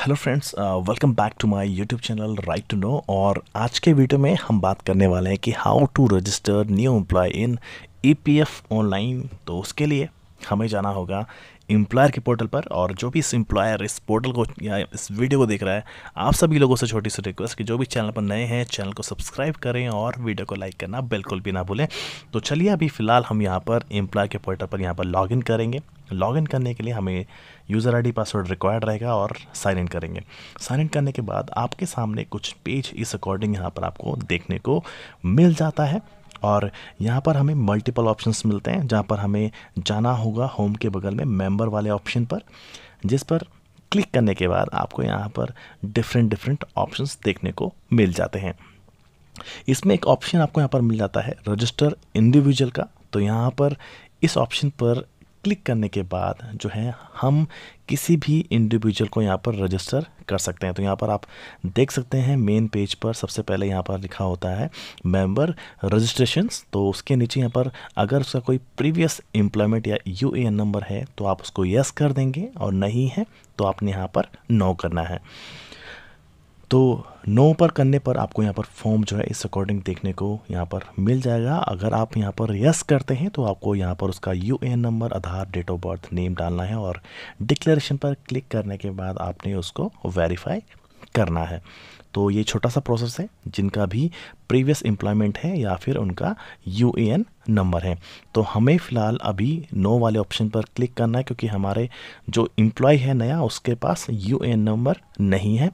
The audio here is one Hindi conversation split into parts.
hello friends welcome back to my YouTube channel right to know और आज के वीडियो में हम बात करने वाले हैं कि how to register new employ in EPF online तो उसके लिए हमें जाना होगा एम्प्लॉयर के पोर्टल पर और जो भी इस एम्प्लॉयर इस पोर्टल को या इस वीडियो को देख रहा है आप सभी लोगों से छोटी सी रिक्वेस्ट कि जो भी चैनल पर नए हैं चैनल को सब्सक्राइब करें और वीडियो को लाइक करना बिल्कुल भी ना भूलें तो चलिए अभी फ़िलहाल हम यहाँ पर एम्प्लॉयर के पोर्टल पर यहाँ पर लॉगिन करेंगे लॉगिन करने के लिए हमें यूज़र आई पासवर्ड रिक्वायर्ड रहेगा और साइन इन करेंगे साइन इन करने के बाद आपके सामने कुछ पेज इस अकॉर्डिंग यहाँ पर आपको देखने को मिल जाता है और यहाँ पर हमें मल्टीपल ऑप्शंस मिलते हैं जहाँ पर हमें जाना होगा होम के बगल में मेंबर वाले ऑप्शन पर जिस पर क्लिक करने के बाद आपको यहाँ पर डिफरेंट डिफरेंट ऑप्शंस देखने को मिल जाते हैं इसमें एक ऑप्शन आपको यहाँ पर मिल जाता है रजिस्टर इंडिविजुअल का तो यहाँ पर इस ऑप्शन पर क्लिक करने के बाद जो है हम किसी भी इंडिविजुअल को यहाँ पर रजिस्टर कर सकते हैं तो यहाँ पर आप देख सकते हैं मेन पेज पर सबसे पहले यहाँ पर लिखा होता है मेंबर रजिस्ट्रेशन तो उसके नीचे यहाँ पर अगर उसका कोई प्रीवियस एम्प्लॉयमेंट या यू नंबर है तो आप उसको यस कर देंगे और नहीं है तो आपने यहाँ पर नो करना है तो नो पर करने पर आपको यहाँ पर फॉर्म जो है इस अकॉर्डिंग देखने को यहाँ पर मिल जाएगा अगर आप यहाँ पर यस करते हैं तो आपको यहाँ पर उसका U number Aadhaar date of birth name डालना है और डिक्लेरेशन पर क्लिक करने के बाद आपने उसको वेरीफाई करना है तो ये छोटा सा प्रोसेस है जिनका भी प्रीवियस एम्प्लॉयमेंट है या फिर उनका यू नंबर हैं तो हमें फ़िलहाल अभी नो वाले ऑप्शन पर क्लिक करना है क्योंकि हमारे जो इम्प्लॉय है नया उसके पास यू नंबर नहीं है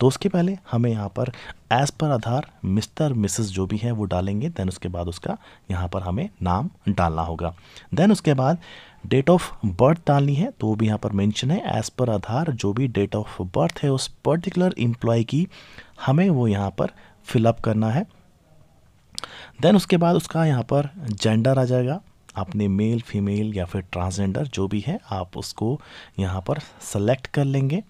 तो उसके पहले हमें यहाँ पर एज़ पर आधार मिस्टर मिसेस जो भी है वो डालेंगे देन उसके बाद उसका यहाँ पर हमें नाम डालना होगा देन उसके बाद डेट ऑफ बर्थ डालनी है तो वो भी यहाँ पर मेंशन है एज़ पर आधार जो भी डेट ऑफ बर्थ है उस पर्टिकुलर एम्प्लॉय की हमें वो यहाँ पर फिलअप करना है देन उसके बाद उसका यहाँ पर जेंडर आ जाएगा आपने मेल फीमेल या फिर ट्रांसजेंडर जो भी है आप उसको यहाँ पर सेलेक्ट कर लेंगे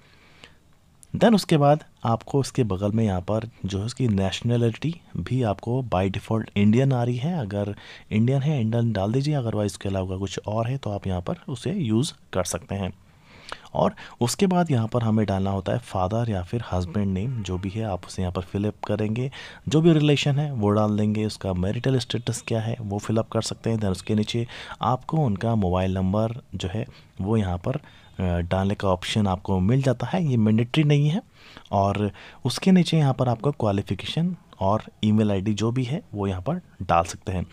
देन उसके बाद आपको उसके बगल में यहाँ पर जो है उसकी नेशनलिटी भी आपको बाय डिफ़ॉल्ट इंडियन आ रही है अगर इंडियन है इंडियन डाल दीजिए वाइज उसके अलावा कुछ और है तो आप यहाँ पर उसे यूज़ कर सकते हैं और उसके बाद यहाँ पर हमें डालना होता है फादर या फिर हस्बैंड नेम जो भी है आप उसे यहाँ पर फिलअप करेंगे जो भी रिलेशन है वो डाल देंगे उसका मैरिटल स्टेटस क्या है वो फिलअप कर सकते हैं दैन उसके नीचे आपको उनका मोबाइल नंबर जो है वो यहाँ पर डालने का ऑप्शन आपको मिल जाता है ये मैंडेटरी नहीं है और उसके नीचे यहाँ पर आपका क्वालिफिकेशन और ईमेल आईडी जो भी है वो यहाँ पर डाल सकते हैं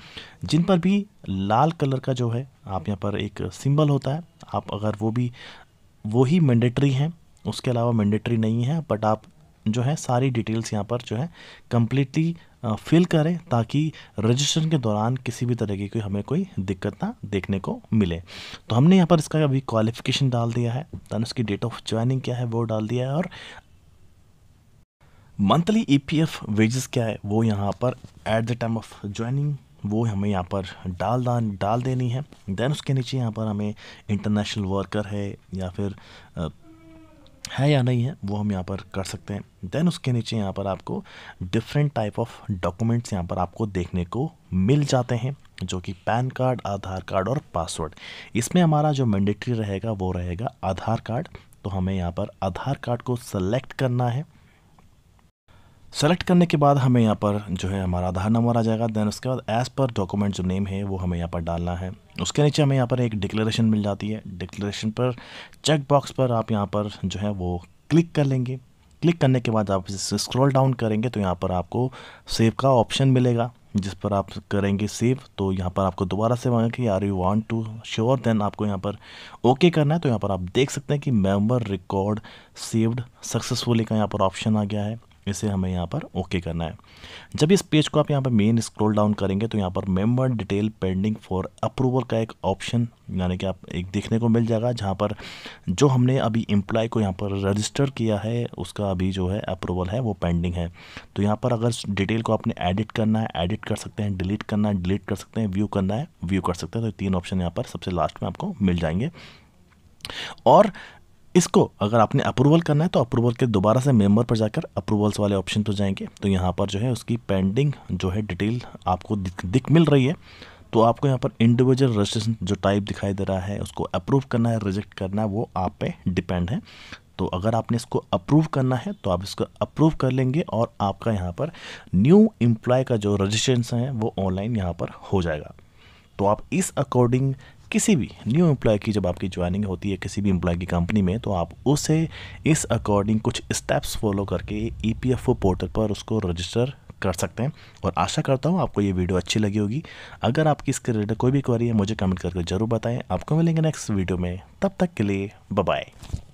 जिन पर भी लाल कलर का जो है आप यहाँ पर एक सिंबल होता है आप अगर वो भी वो ही मैंडेटरी हैं उसके अलावा मैंडेटरी नहीं है बट आप जो है सारी डिटेल्स यहाँ पर जो है कम्प्लीटली फिल करें ताकि रजिस्ट्रेशन के दौरान किसी भी तरह की कोई हमें कोई दिक्कत ना देखने को मिले तो हमने यहाँ पर इसका अभी क्वालिफिकेशन डाल दिया है दैन उसकी डेट ऑफ ज्वाइनिंग क्या है वो डाल दिया है और मंथली ईपीएफ वेजेस क्या है वो यहाँ पर at the time of joining वो हमें यहाँ पर डाल दान डाल देनी है देन उसके नीचे यहाँ पर हमें इंटरनेशनल वर्कर है या फिर आ, है या नहीं है वो हम यहाँ पर कर सकते हैं देन उसके नीचे यहाँ पर आपको डिफरेंट टाइप ऑफ डॉक्यूमेंट्स यहाँ पर आपको देखने को मिल जाते हैं जो कि पैन कार्ड आधार कार्ड और पासवर्ड इसमें हमारा जो मैंडेटरी रहेगा वो रहेगा आधार कार्ड तो हमें यहाँ पर आधार कार्ड को सेलेक्ट करना है सेलेक्ट करने के बाद हमें यहाँ पर जो है हमारा आधार नंबर आ जाएगा देन उसके बाद एज़ पर डॉक्यूमेंट जो नेम है वो हमें यहाँ पर डालना है उसके नीचे हमें यहाँ पर एक डिक्लेरेशन मिल जाती है डिक्लेरेशन पर चेक बॉक्स पर आप यहाँ पर जो है वो क्लिक कर लेंगे क्लिक करने के बाद आप इसे स्क्रॉल डाउन करेंगे तो यहाँ पर आपको सेव का ऑप्शन मिलेगा जिस पर आप करेंगे सेव तो यहाँ पर आपको दोबारा से मांगा कि are you want to sure then आपको यहाँ पर ओके करना है तो यहाँ पर आप देख सकते हैं कि मेंबर रिकॉर्ड सेव्ड सक्सेसफुली का यहाँ पर ऑप्शन आ गया है इसे हमें यहाँ पर ओके करना है जब इस पेज को आप यहाँ पर मेन स्क्रॉल डाउन करेंगे तो यहाँ पर member detail pending for approval का एक ऑप्शन यानी कि आप एक देखने को मिल जाएगा जहाँ पर जो हमने अभी एम्प्लॉय को यहाँ पर रजिस्टर किया है उसका अभी जो है अप्रूवल है वो पेंडिंग है तो यहाँ पर अगर डिटेल को आपने एडिट करना है एडिट कर सकते हैं डिलीट करना है डिलीट कर सकते हैं व्यू करना है व्यू कर सकते हैं तो तीन ऑप्शन यहाँ पर सबसे लास्ट में आपको मिल जाएंगे और इसको अगर आपने अप्रूवल करना है तो अप्रूवल के दोबारा से मेंबर पर जाकर अप्रूवल्स वाले ऑप्शन पर जाएंगे तो यहाँ पर जो है उसकी पेंडिंग जो है डिटेल आपको दिख, दिख मिल रही है तो आपको यहाँ पर इंडिविजुअल रजिस्ट्रेशन जो टाइप दिखाई दे रहा है उसको अप्रूव करना है रिजेक्ट करना है वो आप पे डिपेंड है तो अगर आपने इसको अप्रूव करना है तो आप इसको अप्रूव कर लेंगे और आपका यहाँ पर न्यू एम्प्लॉय का जो रजिस्ट्रेशन है वो ऑनलाइन यहाँ पर हो जाएगा तो आप इस अकॉर्डिंग किसी भी न्यू एम्प्लॉय की जब आपकी ज्वाइनिंग होती है किसी भी एम्प्लॉय की कंपनी में तो आप उसे इस अकॉर्डिंग कुछ स्टेप्स फॉलो करके E P F O portal पर उसको रजिस्टर कर सकते हैं और आशा करता हूँ आपको ये वीडियो अच्छी लगी होगी अगर आपकी इसके रिलेटेड कोई भी क्वारी है मुझे कमेंट करके जरूर बताएं आपको मिलेंगे नेक्स्ट वीडियो में तब तक के लिए बाय